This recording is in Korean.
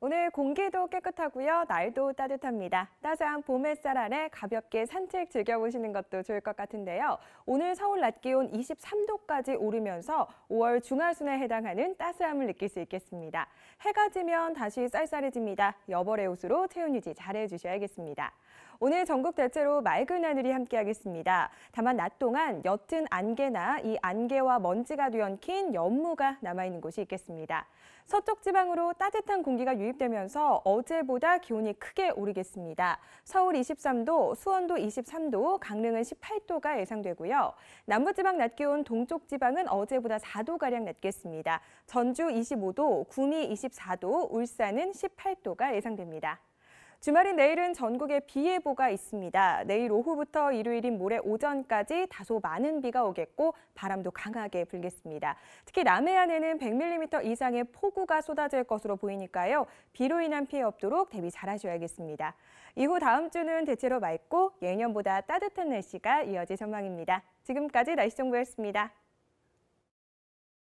오늘 공기도 깨끗하고요. 날도 따뜻합니다. 따스한 봄 햇살 아래 가볍게 산책 즐겨보시는 것도 좋을 것 같은데요. 오늘 서울 낮 기온 23도까지 오르면서 5월 중하순에 해당하는 따스함을 느낄 수 있겠습니다. 해가 지면 다시 쌀쌀해집니다. 여벌의 옷으로 체온 유지 잘해주셔야겠습니다. 오늘 전국 대체로 맑은 하늘이 함께하겠습니다. 다만 낮 동안 옅은 안개나 이 안개와 먼지가 뒤엉킨 연무가 남아있는 곳이 있겠습니다. 서쪽 지방으로 따뜻한 공기가 유입 유입되면서 어제보다 기온이 크게 오르겠습니다. 서울 23도, 수원도 23도, 강릉은 18도가 예상되고요. 남부지방 낮 기온, 동쪽 지방은 어제보다 4도가량 낮겠습니다. 전주 25도, 구미 24도, 울산은 18도가 예상됩니다. 주말인 내일은 전국에 비 예보가 있습니다. 내일 오후부터 일요일인 모레 오전까지 다소 많은 비가 오겠고 바람도 강하게 불겠습니다. 특히 남해안에는 100mm 이상의 폭우가 쏟아질 것으로 보이니까요. 비로 인한 피해 없도록 대비 잘하셔야겠습니다. 이후 다음 주는 대체로 맑고 예년보다 따뜻한 날씨가 이어질 전망입니다. 지금까지 날씨정보였습니다.